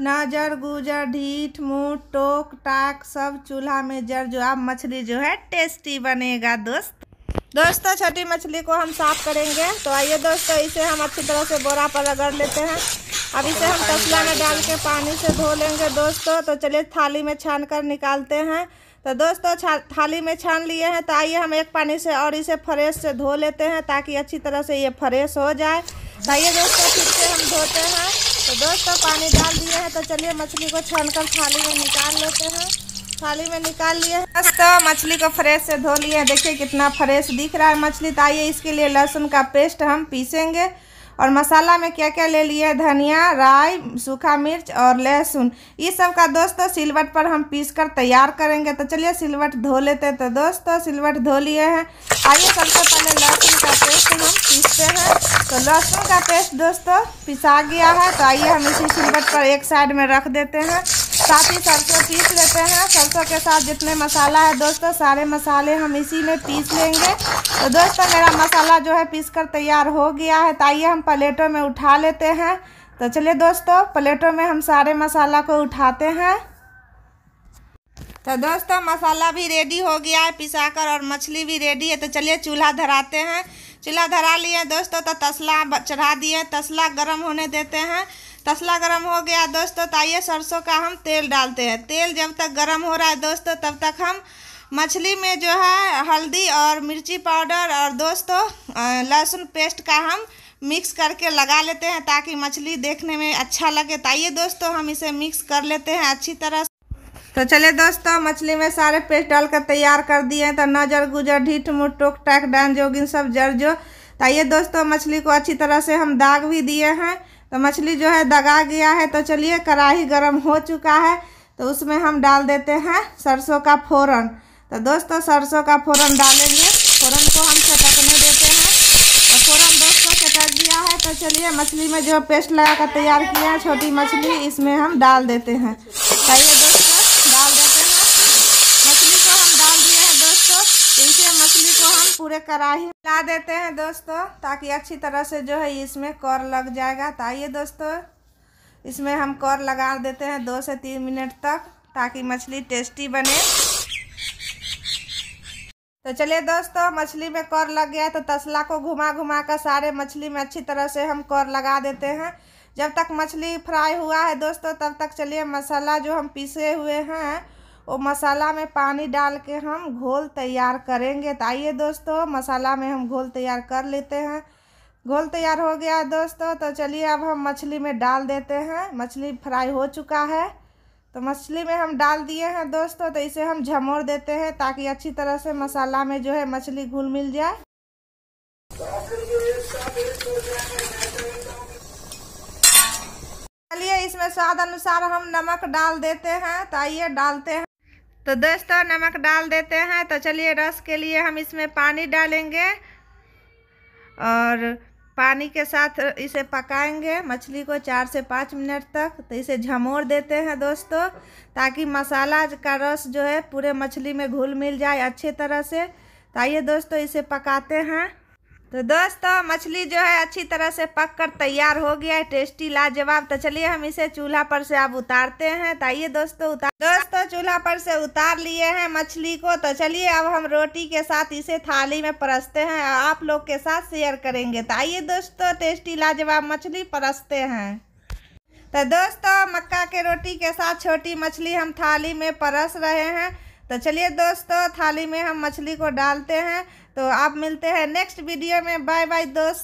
नज़र गुजर ढीठ मुँह टोक टाक सब चूल्हा में जर जो आप मछली जो है टेस्टी बनेगा दोस्त दोस्तों छोटी मछली को हम साफ करेंगे तो आइए दोस्तों इसे हम अच्छी तरह से बोरा पर रगड़ लेते हैं अब इसे हम तसला में डाल के पानी से धो लेंगे दोस्तों तो चलिए थाली में छान कर निकालते हैं तो दोस्तों थाली में छान लिए हैं तो आइए हम एक पानी से और इसे फ्रेश से धो लेते हैं ताकि अच्छी तरह से ये फ्रेश हो जाए तो आइए दोस्तों फिर से हम धोते हैं तो दोस्तों पानी डाल दिए हैं तो चलिए मछली को छानकर थाली में निकाल लेते हैं थाली में निकाल लिए हैं दोस्तों मछली को फ्रेश से धो लिए देखिए कितना फ्रेश दिख रहा है मछली तो आइए इसके लिए लहसुन का पेस्ट हम पीसेंगे और मसाला में क्या क्या ले लिए धनिया राई सूखा मिर्च और लहसुन ये सब का दोस्तों सिलवट पर हम पीस कर तैयार करेंगे तो चलिए सिलवट धो लेते हैं तो दोस्तों सिलवट धो लिए हैं आइए सबसे पहले लहसुन का तो लहसुन का पेस्ट दोस्तों पिसा गया है तो आइए हम इसी सिलबट पर एक साइड में रख देते हैं साथ ही सरसों पीस लेते हैं सरसों के साथ जितने मसाला है दोस्तों सारे मसाले हम इसी में पीस लेंगे तो दोस्तों मेरा मसाला जो है पीस कर तैयार हो गया है तो आइए हम प्लेटों में उठा लेते हैं तो चलिए दोस्तों प्लेटों में हम सारे मसाला को उठाते हैं तो दोस्तों मसाला भी रेडी हो गया है पिसाकर और मछली भी रेडी है तो चलिए चूल्हा धराते हैं चूल्हा धरा लिए दोस्तों तो तसला चढ़ा दिए तसला गर्म होने देते हैं तसला गर्म हो गया दोस्तों तो आइए सरसों का हम तेल डालते हैं तेल जब तक गर्म हो रहा है दोस्तों तब तक हम मछली में जो है हल्दी और मिर्ची पाउडर और दोस्तों लहसुन पेस्ट का हम मिक्स करके लगा लेते हैं ताकि मछली देखने में अच्छा लगे तो आइए दोस्तों हम इसे मिक्स कर लेते हैं अच्छी तरह तो चले दोस्तों मछली में सारे पेस्ट डाल कर तैयार कर दिए हैं तो नजर गुजर ढीठ मुठ टोक टाक डान जोगिन सब जर जो तो ये दोस्तों मछली को अच्छी तरह से हम दाग भी दिए हैं तो मछली जो है दगा गया है तो चलिए कढ़ाही गर्म हो चुका है तो उसमें हम डाल देते हैं सरसों का फ़ोरन तो दोस्तों सरसों का फ़ोरन डालेंगे फ़ोरन को हम चटकने देते हैं तो फ़ोरन दोस्तों चटक गया है तो चलिए मछली में जो पेस्ट लगा कर तैयार किया है छोटी मछली इसमें हम डाल देते हैं तो ये दोस्तों पूरे कढ़ाई मिला देते हैं दोस्तों ताकि अच्छी तरह से जो है इसमें कर लग जाएगा तो आइए दोस्तों इसमें हम कर लगा देते हैं दो से तीन मिनट तक ताकि मछली टेस्टी बने तो चलिए दोस्तों मछली में कर लग गया तो तसला को घुमा घुमा कर सारे मछली में अच्छी तरह से हम कर लगा देते हैं जब तक मछली फ्राई हुआ है दोस्तों तब तक चलिए मसाला जो हम पीसे हुए हैं वो मसाला में पानी डाल के हम घोल तैयार करेंगे तो आइए दोस्तों मसाला में हम घोल तैयार कर लेते हैं घोल तैयार हो गया दोस्तों तो चलिए अब हम मछली में डाल देते हैं मछली फ्राई हो चुका है तो मछली में हम डाल दिए हैं दोस्तों तो इसे हम झमोर देते हैं ताकि अच्छी तरह से मसाला में जो है मछली घुल मिल जाए चलिए इसमें स्वाद अनुसार हम नमक डाल देते हैं तो आइए डालते हैं तो दोस्तों नमक डाल देते हैं तो चलिए रस के लिए हम इसमें पानी डालेंगे और पानी के साथ इसे पकाएंगे मछली को चार से पाँच मिनट तक तो इसे झमोर देते हैं दोस्तों ताकि मसाला का रस जो है पूरे मछली में घुल मिल जाए अच्छे तरह से तो आइए दोस्तों इसे पकाते हैं तो दोस्तों मछली जो है अच्छी तरह से पक कर तैयार हो गया है टेस्टी लाजवाब तो चलिए हम इसे चूल्हा पर से अब उतारते हैं तो आइए दोस्तों उतार दोस्तों चूल्हा पर से उतार लिए हैं मछली को तो चलिए अब हम रोटी के साथ इसे थाली में परसते हैं और आप लोग के साथ शेयर करेंगे तो आइए दोस्तों टेस्टी लाजवाब मछली परसते हैं तो दोस्तों मक्का के रोटी के साथ छोटी मछली हम थाली में परस रहे हैं तो चलिए दोस्तों थाली में हम मछली को डालते हैं तो आप मिलते हैं नेक्स्ट वीडियो में बाय बाय दोस्त